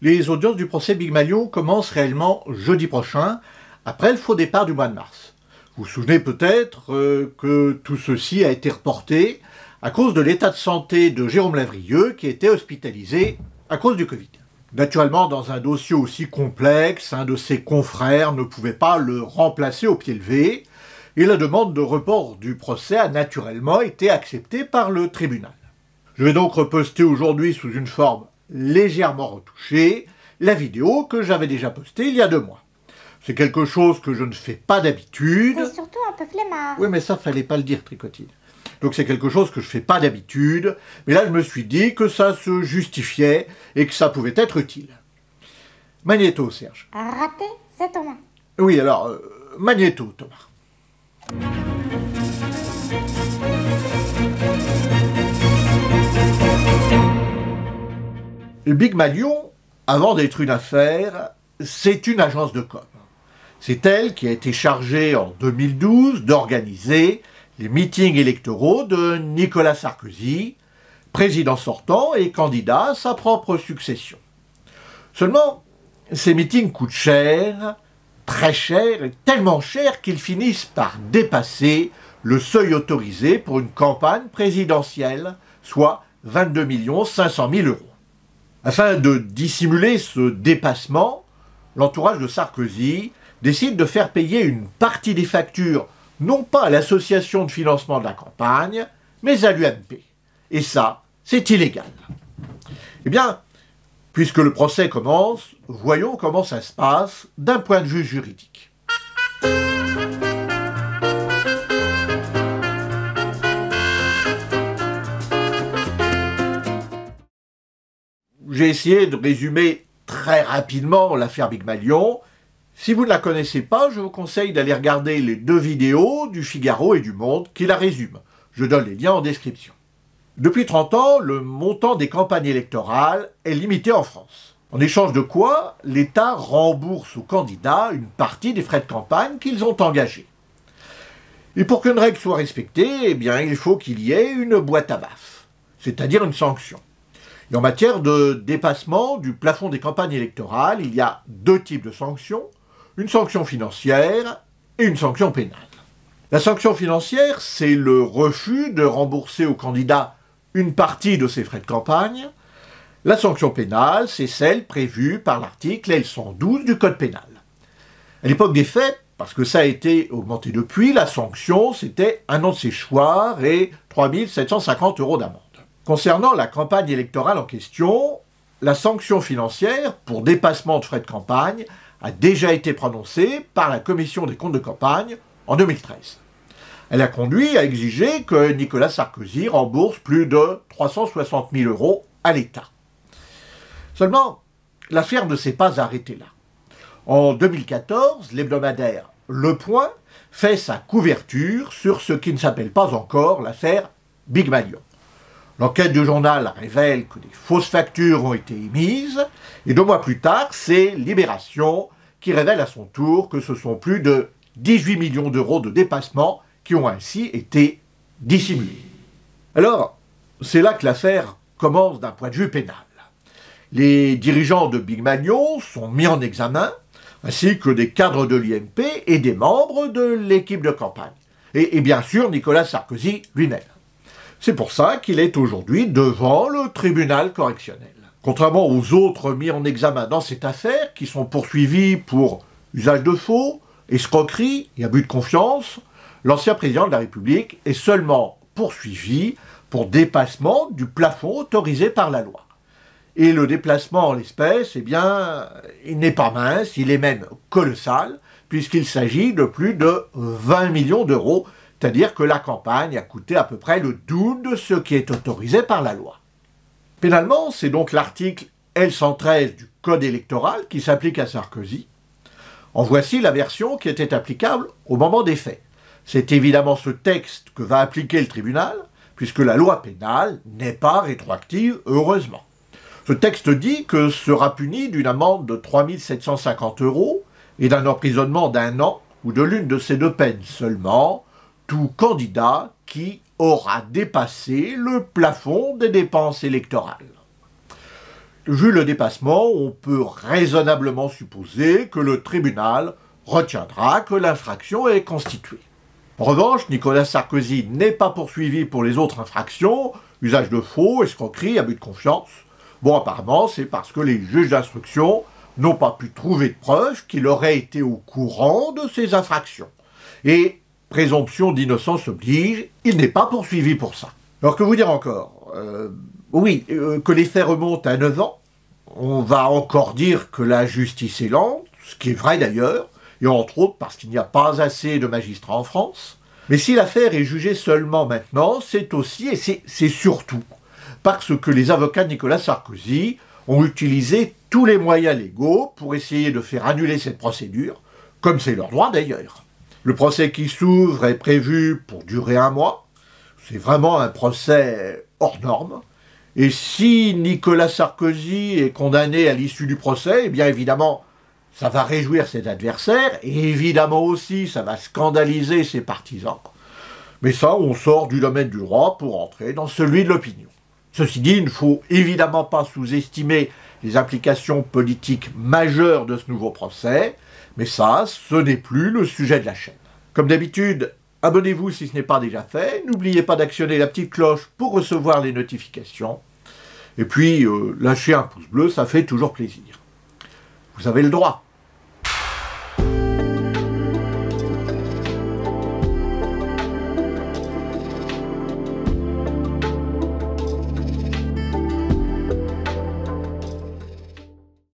Les audiences du procès Big Malion commencent réellement jeudi prochain, après le faux départ du mois de mars. Vous vous souvenez peut-être euh, que tout ceci a été reporté à cause de l'état de santé de Jérôme Lavrieux qui était hospitalisé à cause du Covid. Naturellement, dans un dossier aussi complexe, un de ses confrères ne pouvait pas le remplacer au pied levé, et la demande de report du procès a naturellement été acceptée par le tribunal. Je vais donc reposter aujourd'hui sous une forme légèrement retouché la vidéo que j'avais déjà postée il y a deux mois. C'est quelque chose que je ne fais pas d'habitude. C'est surtout un peu flemmard. Oui, mais ça, fallait pas le dire, Tricotine. Donc c'est quelque chose que je fais pas d'habitude, mais là je me suis dit que ça se justifiait et que ça pouvait être utile. Magnéto, Serge. Raté, c'est Thomas. Oui, alors, euh, Magnéto, Thomas. Big Malion, avant d'être une affaire, c'est une agence de com. C'est elle qui a été chargée en 2012 d'organiser les meetings électoraux de Nicolas Sarkozy, président sortant et candidat à sa propre succession. Seulement, ces meetings coûtent cher, très cher, et tellement cher qu'ils finissent par dépasser le seuil autorisé pour une campagne présidentielle, soit 22 500 000 euros. Afin de dissimuler ce dépassement, l'entourage de Sarkozy décide de faire payer une partie des factures, non pas à l'association de financement de la campagne, mais à l'UMP. Et ça, c'est illégal. Eh bien, puisque le procès commence, voyons comment ça se passe d'un point de vue juridique. j'ai essayé de résumer très rapidement l'affaire Big Malion. Si vous ne la connaissez pas, je vous conseille d'aller regarder les deux vidéos du Figaro et du Monde qui la résument. Je donne les liens en description. Depuis 30 ans, le montant des campagnes électorales est limité en France. En échange de quoi, l'État rembourse aux candidats une partie des frais de campagne qu'ils ont engagés. Et pour qu'une règle soit respectée, eh bien, il faut qu'il y ait une boîte à baffes, c'est-à-dire une sanction en matière de dépassement du plafond des campagnes électorales, il y a deux types de sanctions, une sanction financière et une sanction pénale. La sanction financière, c'est le refus de rembourser au candidat une partie de ses frais de campagne. La sanction pénale, c'est celle prévue par l'article L112 du Code pénal. À l'époque des faits, parce que ça a été augmenté depuis, la sanction, c'était un an de séchoir et 3750 euros d'amende. Concernant la campagne électorale en question, la sanction financière pour dépassement de frais de campagne a déjà été prononcée par la Commission des comptes de campagne en 2013. Elle a conduit à exiger que Nicolas Sarkozy rembourse plus de 360 000 euros à l'État. Seulement, l'affaire ne s'est pas arrêtée là. En 2014, l'hebdomadaire Le Point fait sa couverture sur ce qui ne s'appelle pas encore l'affaire Big Malion. L'enquête du journal révèle que des fausses factures ont été émises, et deux mois plus tard, c'est Libération qui révèle à son tour que ce sont plus de 18 millions d'euros de dépassement qui ont ainsi été dissimulés. Alors, c'est là que l'affaire commence d'un point de vue pénal. Les dirigeants de Big Magnon sont mis en examen, ainsi que des cadres de l'IMP et des membres de l'équipe de campagne. et bien sûr Nicolas Sarkozy lui-même. C'est pour ça qu'il est aujourd'hui devant le tribunal correctionnel. Contrairement aux autres mis en examen dans cette affaire, qui sont poursuivis pour usage de faux, escroquerie et abus de confiance, l'ancien président de la République est seulement poursuivi pour dépassement du plafond autorisé par la loi. Et le déplacement en l'espèce, eh bien, il n'est pas mince, il est même colossal, puisqu'il s'agit de plus de 20 millions d'euros c'est-à-dire que la campagne a coûté à peu près le double de ce qui est autorisé par la loi. Pénalement, c'est donc l'article L113 du Code électoral qui s'applique à Sarkozy. En voici la version qui était applicable au moment des faits. C'est évidemment ce texte que va appliquer le tribunal, puisque la loi pénale n'est pas rétroactive, heureusement. Ce texte dit que sera puni d'une amende de 3750 euros et d'un emprisonnement d'un an ou de l'une de ces deux peines seulement, tout candidat qui aura dépassé le plafond des dépenses électorales. Vu le dépassement, on peut raisonnablement supposer que le tribunal retiendra que l'infraction est constituée. En revanche, Nicolas Sarkozy n'est pas poursuivi pour les autres infractions, usage de faux, escroquerie, abus de confiance. Bon, apparemment, c'est parce que les juges d'instruction n'ont pas pu trouver de preuves qu'il aurait été au courant de ces infractions. Et présomption d'innocence oblige, il n'est pas poursuivi pour ça. Alors que vous dire encore euh, Oui, euh, que les faits remontent à 9 ans, on va encore dire que la justice est lente, ce qui est vrai d'ailleurs, et entre autres parce qu'il n'y a pas assez de magistrats en France. Mais si l'affaire est jugée seulement maintenant, c'est aussi et c'est surtout parce que les avocats de Nicolas Sarkozy ont utilisé tous les moyens légaux pour essayer de faire annuler cette procédure, comme c'est leur droit d'ailleurs. Le procès qui s'ouvre est prévu pour durer un mois. C'est vraiment un procès hors norme. Et si Nicolas Sarkozy est condamné à l'issue du procès, eh bien évidemment, ça va réjouir ses adversaires et évidemment aussi ça va scandaliser ses partisans. Mais ça, on sort du domaine du roi pour entrer dans celui de l'opinion. Ceci dit, il ne faut évidemment pas sous-estimer les implications politiques majeures de ce nouveau procès, mais ça, ce n'est plus le sujet de la chaîne. Comme d'habitude, abonnez-vous si ce n'est pas déjà fait, n'oubliez pas d'actionner la petite cloche pour recevoir les notifications, et puis euh, lâchez un pouce bleu, ça fait toujours plaisir. Vous avez le droit.